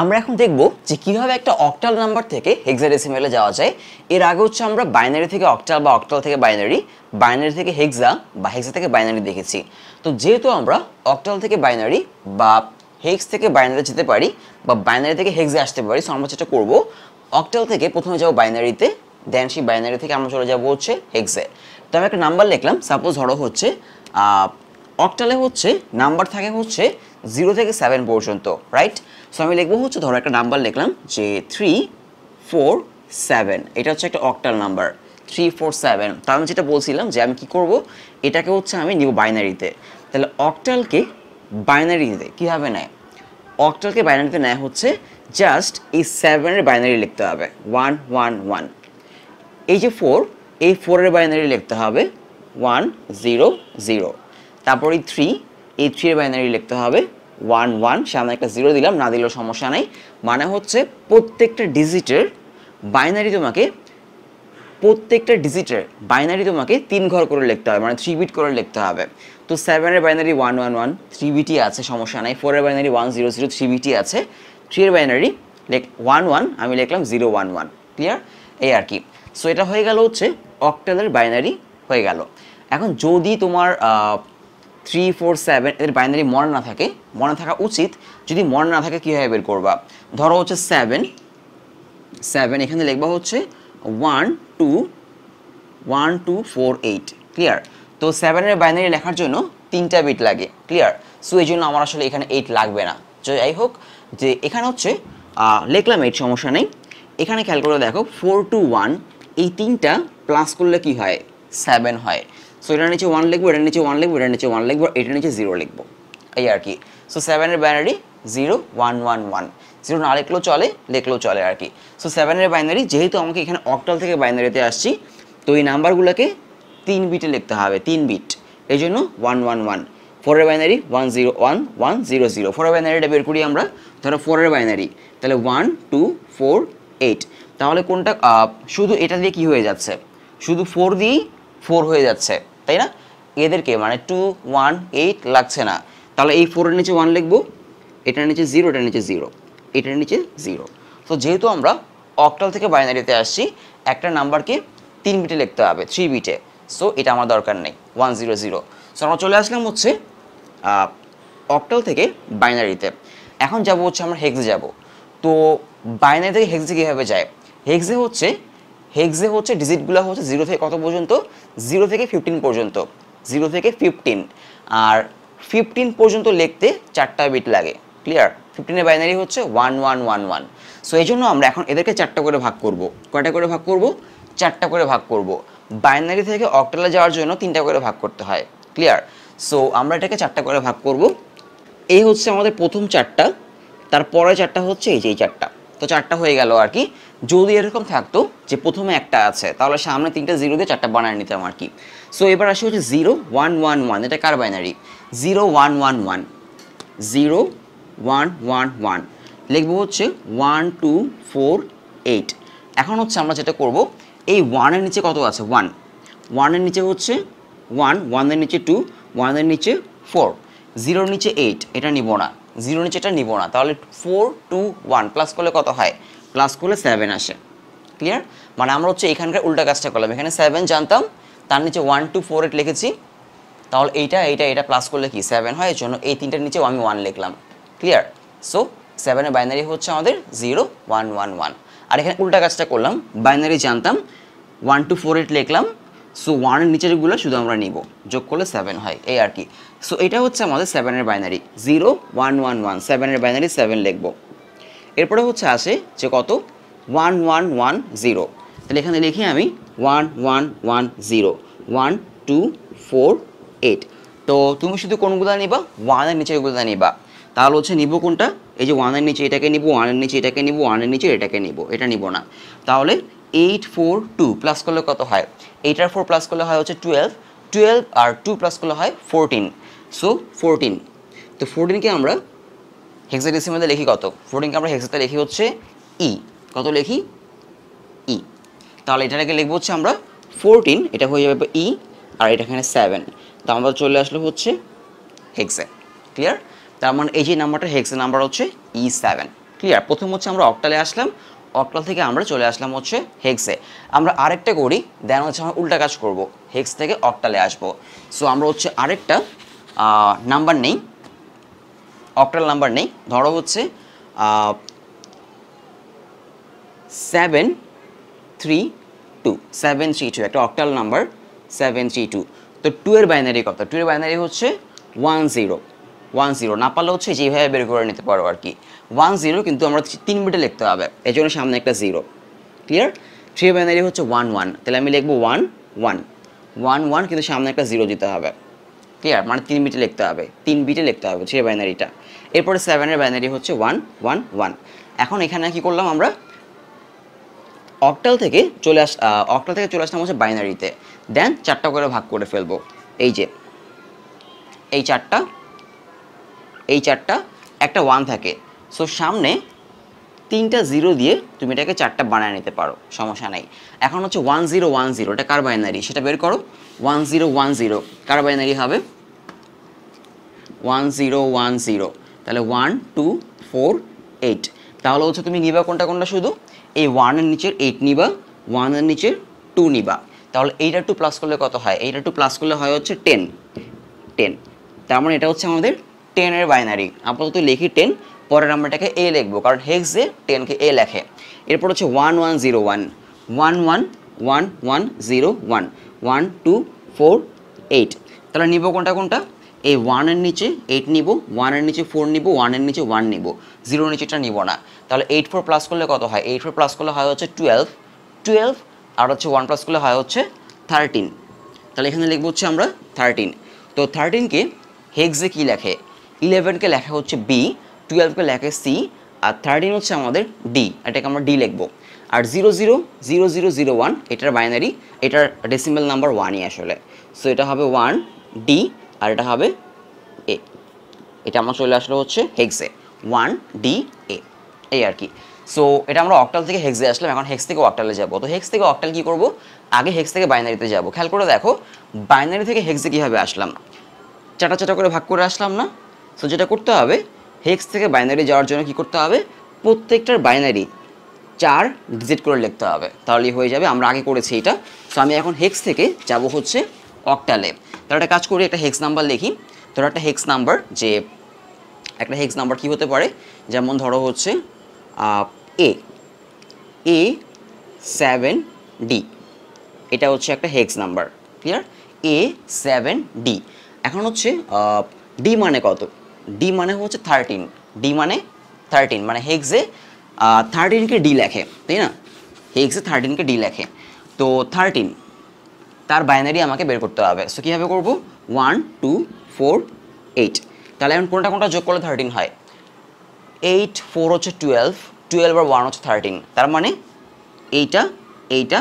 আমরা এখন দেখব যে কিভাবে একটা অক্টাল নাম্বার থেকে হেক্সাডেসিমেলে যাওয়া যায় এর আগে হচ্ছে আমরা বাইনারি থেকে অক্টাল বা অক্টাল থেকে বাইনারি বাইনারি থেকে হেক্সা বা হেক্সা থেকে বাইনারি দেখেছি তো যেহেতু আমরা অক্টাল থেকে বাইনারি বা হেক্স থেকে বাইনারি যেতে পারি বা বাইনারি থেকে হেক্সে আসতে পারি সো আমরা যেটা করবো অক্টাল থেকে প্রথমে যাবো বাইনারিতে দেন সেই বাইনারি থেকে আমরা চলে যাবো হচ্ছে হেক্সে তো আমি একটা নাম্বার লিখলাম সাপোজ ধরো হচ্ছে অক্টালে হচ্ছে নাম্বার থাকে হচ্ছে জিরো থেকে সেভেন পর্যন্ত রাইট সো আমি লিখবো হচ্ছে ধরো একটা নাম্বার লিখলাম যে থ্রি ফোর সেভেন এটা হচ্ছে একটা octal number three four seven তার আমি মানে যেটা বলছিলাম যে আমি কি করব এটাকে হচ্ছে আমি নিব বাইনারিতে তাহলে অক্টালকে বাইনারিতে কীভাবে নেয় অক্টালকে বাইনারিতে নেয় হচ্ছে জাস্ট এই সেভেনের বাইনারি লিখতে হবে ওয়ান ওয়ান ওয়ান এই যে ফোর এই ফোরের বাইনারি লিখতে হবে ওয়ান জিরো জিরো তারপর এই থ্রি এই থ্রির বাইনারি লিখতে হবে ওয়ান ওয়ান সে আমরা একটা জিরো দিলাম না দিলেও সমস্যা নেই মানে হচ্ছে প্রত্যেকটা ডিজিটের বাইনারি তোমাকে প্রত্যেকটা ডিজিটের বাইনারি তোমাকে তিন ঘর করে লিখতে হবে মানে থ্রি বিট করে লিখতে হবে তো সেভেনের binary one one one three বিটি আছে সমস্যা নাই ফোরের binary one zero zero three বিটি আছে থ্রির বাইনারি লেক ওয়ান ওয়ান আমি লিখলাম জিরো ওয়ান ওয়ান ক্লিয়ার এই আর কি সো এটা হয়ে গেল হচ্ছে অক্টালের বাইনারি হয়ে গেল এখন যদি তোমার থ্রি ফোর সেভেন এদের বাইনারি মনে না থাকে মনে থাকা উচিত যদি মনে না থাকে কীভাবে বের করবা ধরো হচ্ছে সেভেন সেভেন এখানে লিখবা হচ্ছে one two one two four eight clear তো সেভেনের বাইনারি লেখার জন্য তিনটা বিট লাগে ক্লিয়ার সো এই জন্য আমার আসলে এখানে এইট লাগবে না তো যাই হোক যে এখানে হচ্ছে লিখলাম এইট সমস্যা নেই এখানে খেয়াল করে দেখো ফোর টু ওয়ান এই তিনটা প্লাস করলে কি হয় সেভেন হয় সো এটার নিচে ওয়ান লিখবো এটার নিচে ওয়ান লিখবো এটার নিচে ওয়ান লিখবো এটার নিচে জিরো লিখবো এই আর কি সো সেভেনের binary zero one one one zero না লিখলেও চলে লিখলেও চলে আর কি সো সেভেনের বাইনারি যেহেতু আমাকে এখানে অক্টাল থেকে বাইনারিতে আসছি তো এই নাম্বারগুলোকে তিন বিটে লিখতে হবে তিন বিট এই জন্য ওয়ান ওয়ান ওয়ান ফোরের binary one zero one one zero zero ফোরের বাইনারিটা বের করি আমরা ধরো ফোরের বাইনারি তাহলে ওয়ান টু ফোর এইট তাহলে কোনটা শুধু এটা দিয়ে কী হয়ে যাচ্ছে শুধু ফোর দিয়েই ফোর হয়ে যাচ্ছে তাই না এদেরকে মানে টু ওয়ান এইট লাগছে না তাহলে এই ফোরের নিচে ওয়ান লিখবো এটার নিচে জিরো এটার নিচে জিরো এটার নিচে জিরো তো যেহেতু আমরা অক্টাল থেকে বাইনারিতে আসছি একটা নাম্বারকে তিন বিটে লিখতে হবে থ্রি বিটে সো এটা আমার দরকার নেই ওয়ান জিরো জিরো সো আমরা চলে আসলাম হচ্ছে অক্টাল থেকে বাইনারিতে এখন যাব হচ্ছে আমরা হেক্সে যাব তো বাইনারি থেকে হেক্সে কীভাবে যায় হেক্সে হচ্ছে হেক্সে হচ্ছে ডিজিটগুলো হচ্ছে জিরো থেকে কত পর্যন্ত জিরো থেকে ফিফটিন পর্যন্ত জিরো থেকে ফিফটিন আর ফিফটিন পর্যন্ত লিখতে চারটা বিট লাগে ক্লিয়ার ফিফটিনের বাইনারি হচ্ছে one one one one so এই জন্য আমরা এখন এদেরকে চারটা করে ভাগ করব কয়টা করে ভাগ করব চারটা করে ভাগ করব বাইনারি থেকে অক্টালে যাওয়ার জন্য তিনটা করে ভাগ করতে হয় ক্লিয়ার সো আমরা এটাকে চারটা করে ভাগ করব এই হচ্ছে আমাদের প্রথম চারটা তারপরে চারটা হচ্ছে এই যে এই চারটা তো চারটা হয়ে গেল আর কি যদি এরকম থাকতো যে প্রথমে একটা আছে তাহলে সামনে তিনটা জিরো দিয়ে চারটা বানায় নিতাম আর কি সো এবার আসি হচ্ছে জিরো ওয়ান ওয়ান ওয়ান এটা কার binary zero one one one zero one one one লিখবো হচ্ছে ওয়ান টু ফোর এইট এখন হচ্ছে আমরা যেটা করব এই ওয়ানের নিচে কত আছে ওয়ান ওয়ানের নিচে হচ্ছে ওয়ান ওয়ানের নিচে টু ওয়ানের নিচে ফোর জিরোর নিচে এইট এটা নিব না জিরো নিচে এটা নিব না তাহলে ফোর টু ওয়ান প্লাস করলে কত হয় প্লাস করলে সেভেন আসে ক্লিয়ার মানে আমরা হচ্ছে এখানকার উল্টা কাজটা করলাম এখানে সেভেন জানতাম তার নিচে ওয়ান টু ফোর এইট লিখেছি তাহলে এইটা এইটা এটা প্লাস করলে কি সেভেন হয় এর জন্য এই তিনটার নিচে আমি ওয়ান লিখলাম ক্লিয়ার সো সেভেনের বাইনারি হচ্ছে আমাদের জিরো ওয়ান ওয়ান ওয়ান আর এখানে উল্টা কাজটা করলাম বাইনারি জানতাম ওয়ান টু ফোর এইট লিখলাম সো ওয়ানের নিচেরগুলো শুধু আমরা নিব যোগ করলে সেভেন হয় এই আর কি সো এটা হচ্ছে আমাদের সেভেনের binary zero one one one সেভেনের বাইনারি সেভেন লিখব এরপরে হচ্ছে আসে যে কত ওয়ান ওয়ান ওয়ান জিরো তাহলে এখানে লিখি আমি one one one zero one two four eight তো তুমি শুধু কোনগুলো নিবা ওয়ানের নিচেরগুলো নিবা তাহলে হচ্ছে নিব কোনটা এই যে ওয়ানের নিচে এটাকে নিব ওয়ানের নিচে এটাকে নিব ওয়ানের নিচে এটাকে নিব এটা নিব না তাহলে এইট ফোর টু প্লাস করলে কত হয় এইটার ফোর প্লাস করলে হয় হচ্ছে টুয়েলভ টুয়েলভ আর টু প্লাস করলে হয় ফোরটিন সো ফোরটিন তো ফোরটিনকে আমরা হেক্সাডেসিমালে লিখি কত ফোরটিনকে আমরা হেক্সাতে লিখি হচ্ছে ই e। কত লিখি ই e। তাহলে এটাকে লিখবো হচ্ছে আমরা ফোরটিন এটা হয়ে যাবে ই e আর এটা এখানে সেভেন তো আমাদের চলে আসলো হচ্ছে হেক্সা ক্লিয়ার তার মানে এই যে নাম্বারটা হেক্সা নাম্বার হচ্ছে ই সেভেন ক্লিয়ার প্রথম হচ্ছে আমরা অক্টালে আসলাম অক্টাল থেকে আমরা চলে আসলাম হচ্ছে হেক্সে আমরা আরেকটা করি দেন হচ্ছে আমরা উল্টা কাজ করব হেক্স থেকে অক্টালে আসব সো আমরা হচ্ছে আরেকটা নাম্বার নেই অক্টাল নাম্বার নেই ধরো হচ্ছে seven three two seven three two একটা octal number seven three two তো টু এর বাইনারি কত টু এর বাইনারি হচ্ছে ওয়ান জিরো ওয়ান জিরো না পারলে হচ্ছে যেভাবে বের করে নিতে পারো আর কি ওয়ান জিরো কিন্তু আমরা তিন বিটে লিখতে হবে এই জন্য সামনে একটা জিরো ক্লিয়ার থ্রি বাইনারি হচ্ছে ওয়ান ওয়ান তাহলে আমি লিখবো ওয়ান ওয়ান ওয়ান ওয়ান কিন্তু সামনে একটা জিরো দিতে হবে ক্লিয়ার মানে তিন বিটে লিখতে হবে তিন বিটে লিখতে হবে থ্রি বাইনারিটা এরপরে সেভেনের বাইনারি হচ্ছে ওয়ান ওয়ান ওয়ান এখন এখানে কি করলাম আমরা অকটাল থেকে চলে আস অকটাল থেকে চলে আসলাম হচ্ছে বাইনারিতে দেন চারটা করে ভাগ করে ফেলবো এই যে এই চারটা এই চারটা একটা ওয়ান থাকে সো সামনে তিনটা জিরো দিয়ে তুমি এটাকে চারটা বানায় নিতে পারো সমস্যা নাই এখন হচ্ছে ওয়ান জিরো ওয়ান জিরো এটা কার বাইনারি সেটা বের করো ওয়ান জিরো ওয়ান জিরো কার বাইনারি হবে ওয়ান জিরো ওয়ান জিরো তাহলে ওয়ান টু ফোর এইট তাহলে হচ্ছে তুমি নিবা কোনটা কোনটা শুধু এই ওয়ানের নিচের এইট নিবা ওয়ানের নিচের টু নিবা তাহলে এইটা টু প্লাস করলে কত হয় এইটা টু প্লাস করলে হয় হচ্ছে টেন টেন তার মানে এটা হচ্ছে আমাদের টেনের বাইনারি আপাতত লিখি টেন পরে নাম্বারটাকে এ লিখবো কারণ হেক্স যে টেনকে এ লেখে এরপর হচ্ছে one one zero one one one one one zero one one two four eight তাহলে নিব কোনটা কোনটা এই ওয়ানের নিচে এইট নিব ওয়ানের নিচে ফোর নিব ওয়ানের নিচে ওয়ান নিব জিরোর নিচেটা নিব না তাহলে এইট ফোর প্লাস করলে কত হয় এইট ফোর প্লাস করলে হয় হচ্ছে টুয়েলভ টুয়েলভ আর হচ্ছে ওয়ান প্লাস করলে হয় হচ্ছে থার্টিন তাহলে এখানে লিখবো হচ্ছে আমরা থার্টিন তো থার্টিনকে হেক্সে কী লেখে ইলেভেনকে লেখা হচ্ছে বি টুয়েলভকে লেখে সি আর থার্টিন হচ্ছে আমাদের ডি এটাকে আমরা ডি লিখবো আর zero zero zero zero zero one এটার বাইনারি এটার ডেসিমেল নাম্বার ওয়ানই আসলে সো এটা হবে ওয়ান ডি আর এটা হবে এ এটা আমার চলে আসলে হচ্ছে হেক্সে ওয়ান ডি এ এই আর কি সো এটা আমরা অকটাল থেকে হেক্সে আসলাম এখন হেক্স থেকে অক্টালে যাব তো হেক্স থেকে অক্টাল কি করবো আগে হেক্স থেকে বাইনারিতে যাব খেয়াল করে দেখো বাইনারি থেকে হেক্সে কীভাবে আসলাম চাটা চাটা করে ভাগ করে আসলাম না সো যেটা করতে হবে হেক্স থেকে বাইনারি যাওয়ার জন্য কি করতে হবে প্রত্যেকটার বাইনারি চার ডিজিট করে লিখতে হবে তাহলেই হয়ে যাবে আমরা আগে করেছি এটা তো আমি এখন হেক্স থেকে যাব হচ্ছে অক্টালে তাহলে একটা কাজ করি একটা হেক্স নাম্বার লিখি ধরো একটা হেক্স নাম্বার যে একটা হেক্স নাম্বার কি হতে পারে যেমন ধরো হচ্ছে এ এ সেভেন ডি এটা হচ্ছে একটা hex number clear A seven D এখন হচ্ছে ডি মানে কত ডি মানে হচ্ছে থার্টিন ডি মানে থার্টিন মানে হেক্সে থার্টিনকে ডি লেখে তাই না হেক্সে থার্টিনকে ডি লেখে তো থার্টিন তার বাইনারি আমাকে বের করতে হবে সো কীভাবে করবো ওয়ান টু ফোর এইট তাহলে এখন কোনটা কোনটা যোগ করলে থার্টিন হয় এইট ফোর হচ্ছে টুয়েলভ টুয়েলভ আর ওয়ান হচ্ছে থার্টিন তার মানে এইটা এইটা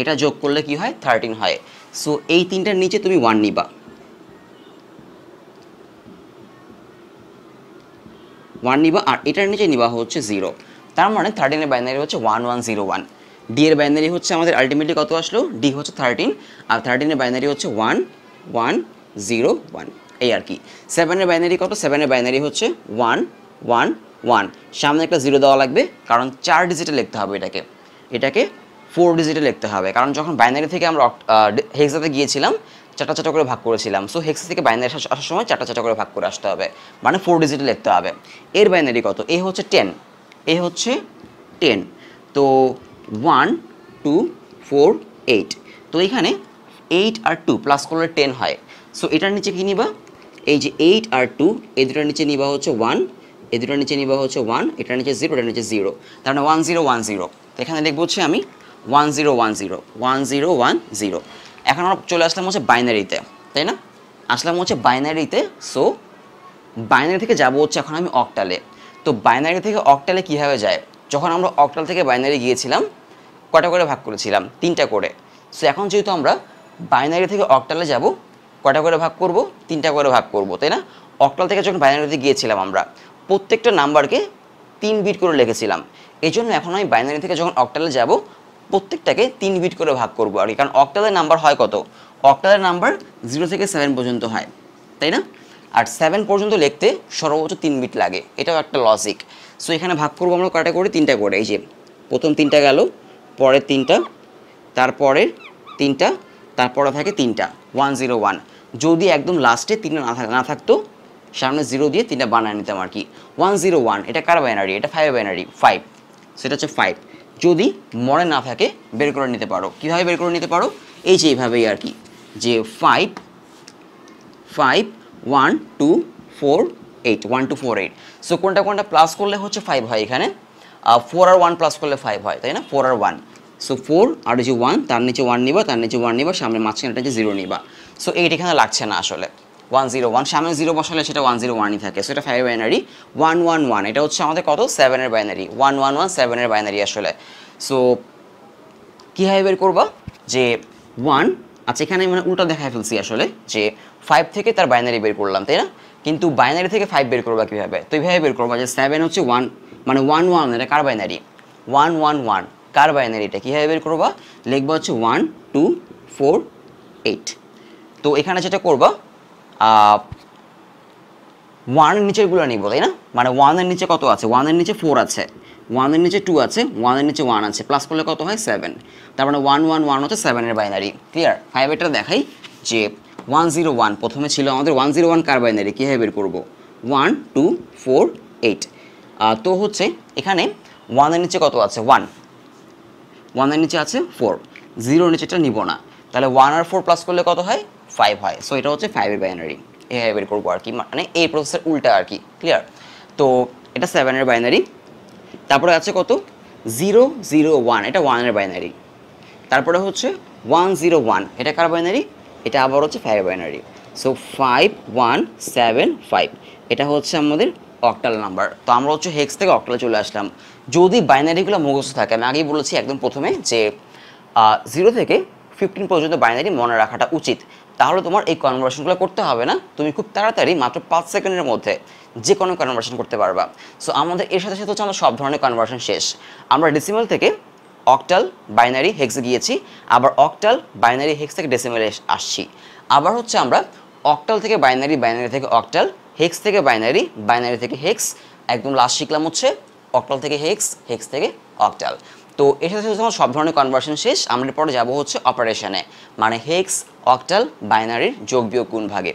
এটা যোগ করলে কি হয় থার্টিন হয় সো এই তিনটার নিচে তুমি ওয়ান নিবা ওয়ান নিবা আর এটার নিচে নিবা হচ্ছে জিরো তার মানে থার্টিনের বাইনারি হচ্ছে one one zero one D এর বাইনারি হচ্ছে আমাদের আলটিমেটলি কত আসলো ডি হচ্ছে থার্টিন আর থার্টিনের বাইনারি হচ্ছে ওয়ান ওয়ান জিরো ওয়ান এই আর কি সেভেনের বাইনারি কত সেভেনের বাইনারি হচ্ছে ওয়ান ওয়ান ওয়ান সামনে একটা জিরো দেওয়া লাগবে কারণ চার ডিজিটে লিখতে হবে এটাকে এটাকে ফোর ডিজিটে লিখতে হবে কারণ যখন বাইনারি থেকে আমরা হেক্সাতে গিয়েছিলাম চারটা চারটা করে ভাগ করেছিলাম সো হেক্স থেকে বাইনারি আসার সময় চারটা চারটা করে ভাগ করে আসতে হবে মানে ফোর ডিজিট লিখতে হবে এর বাইনারি কত এ হচ্ছে টেন এ হচ্ছে টেন তো ওয়ান টু ফোর এইট তো এখানে এইট আর টু প্লাস করলে টেন হয় সো এটার নিচে কী নিবা এই যে এইট আর টু এই দুটার নিচে নিবা হচ্ছে ওয়ান এই দুটার নিচে নিবা হচ্ছে ওয়ান এটার নিচে জিরো এটার নিচে জিরো তার মানে ওয়ান জিরো ওয়ান জিরো তো এখানে দেখবো হচ্ছে আমি one zero one zero one zero one zero এখন আমরা চলে আসলাম হচ্ছে বাইনারিতে তাই না আসলাম হচ্ছে বাইনারিতে সো বাইনারি থেকে যাব হচ্ছে এখন আমি অকটালে তো বাইনারি থেকে অকটালে কীভাবে যায় যখন আমরা অকটাল থেকে বাইনারি গিয়েছিলাম কটা করে ভাগ করেছিলাম তিনটা করে সো এখন যেহেতু আমরা বাইনারি থেকে অকটালে যাব কটা করে ভাগ করব তিনটা করে ভাগ করব তাই না অকটাল থেকে যখন বাইনারিতে গিয়েছিলাম আমরা প্রত্যেকটা নাম্বারকে তিন বিট করে লিখেছিলাম এই জন্য এখন আমি বাইনারি থেকে যখন অকটালে যাব প্রত্যেকটাকে তিন বিট করে ভাগ করবো আর কি কারণ অক্টালের নাম্বার হয় কত অক্টালের নাম্বার জিরো থেকে সেভেন পর্যন্ত হয় তাই না আর সেভেন পর্যন্ত লিখতে সর্বোচ্চ তিন বিট লাগে এটাও একটা লজিক সো এখানে ভাগ করবো আমরা করে তিনটা করে এই যে প্রথম তিনটা গেল পরের তিনটা তারপরের তিনটা তারপরে থাকে তিনটা ওয়ান জিরো ওয়ান যদি একদম লাস্টে তিনটা না না থাকতো সামনে জিরো দিয়ে তিনটা বানায় নিতাম আর কি ওয়ান জিরো ওয়ান এটা কার বাইনারি এটা ফাইভ বাইনারি ফাইভ সেটা হচ্ছে ফাইভ যদি মনে না থাকে বের করে নিতে পারো কীভাবে বের করে নিতে পারো এই যে এইভাবেই আর কি যে five five one two four eight one two four eight so কোনটা কোনটা প্লাস করলে হচ্ছে ফাইভ হয় এখানে ফোর আর ওয়ান প্লাস করলে ফাইভ হয় তাই না ফোর আর ওয়ান সো ফোর আর যে ওয়ান তার নিচে ওয়ান নিবা তার নিচে ওয়ান নিবা সামনে মাঝখানেটা যে জিরো নিবা সো এইট এখানে লাগছে না আসলে ওয়ান জিরো ওয়ান সামনে জিরো বসালে সেটা ওয়ান জিরো ওয়ানই থাকে সো এটা five binary one one one এটা হচ্ছে আমাদের কত সেভেনের বাইনারি ওয়ান ওয়ান ওয়ান সেভেনের বাইনারি আসলে সো কীভাবে বের করবা যে ওয়ান আচ্ছা এখানে মানে উল্টো দেখায় ফেলছি আসলে যে ফাইভ থেকে তার বাইনারি বের করলাম তাই না কিন্তু বাইনারি থেকে ফাইভ বের করবা কীভাবে তো এইভাবে বের করবা যে সেভেন হচ্ছে ওয়ান মানে ওয়ান ওয়ান এটা কার বাইনারি ওয়ান ওয়ান ওয়ান কার বাইনারিটা কীভাবে বের করবা লিখবা হচ্ছে ওয়ান টু ফোর এইট তো এখানে যেটা করবা ওয়ানের এগুলো নিব তাই না মানে ওয়ানের নিচে কত আছে ওয়ানের নিচে ফোর আছে ওয়ানের নিচে টু আছে ওয়ানের নিচে ওয়ান আছে প্লাস করলে কত হয় সেভেন তার মানে ওয়ান ওয়ান ওয়ান হচ্ছে সেভেনের বাইনারি ক্লিয়ার ফাইভ এটা দেখাই যে ওয়ান জিরো ওয়ান প্রথমে ছিল আমাদের ওয়ান জিরো ওয়ান কার বাইনারি কীভাবে বের করবো ওয়ান টু ফোর এইট তো হচ্ছে এখানে ওয়ানের নিচে কত আছে ওয়ান ওয়ানের নিচে আছে ফোর জিরোর নিচেটা নিব না তাহলে ওয়ান আর ফোর প্লাস করলে কত হয় ফাইভ হয় সো এটা হচ্ছে ফাইভের বাইনারি এভাবে বের করবো আর কি মানে এই প্রসেসের উল্টা আর কি ক্লিয়ার তো এটা সেভেনের বাইনারি তারপরে আছে কত জিরো জিরো ওয়ান এটা ওয়ানের বাইনারি তারপরে হচ্ছে ওয়ান জিরো ওয়ান এটা কার বাইনারি এটা আবার হচ্ছে এর binary so five one seven five এটা হচ্ছে আমাদের অক্টাল নাম্বার তো আমরা হচ্ছে হেক্স থেকে অক্টালে চলে আসলাম যদি বাইনারিগুলো মুখস্থ থাকে আমি আগেই বলেছি একদম প্রথমে যে জিরো থেকে ফিফটিন পর্যন্ত বাইনারি মনে রাখাটা উচিত তাহলে তোমার এই কনভার্সেশনগুলো করতে হবে না তুমি খুব তাড়াতাড়ি মাত্র পাঁচ সেকেন্ডের মধ্যে যে কোনো কনভার্সেশন করতে পারবা সো আমাদের এর সাথে সাথে হচ্ছে আমাদের সব ধরনের কনভার্সেশন শেষ আমরা ডিসিমেল থেকে অকটাল বাইনারি হেক্সে গিয়েছি আবার অকটাল বাইনারি হেক্স থেকে ডেসিমেলে আসছি আবার হচ্ছে আমরা অক্টাল থেকে বাইনারি বাইনারি থেকে অকটাল হেক্স থেকে বাইনারি বাইনারি থেকে হেক্স একদম লাস্ট শিখলাম হচ্ছে অক্টাল থেকে হেক্স হেক্স থেকে অকটাল তো এর সাথে সাথে সব ধরনের কনভার্সন শেষ আমরা পরে যাব হচ্ছে অপারেশনে মানে হেক্স অক্টাল বাইনারির যোগ বিয়োগ গুণ ভাগে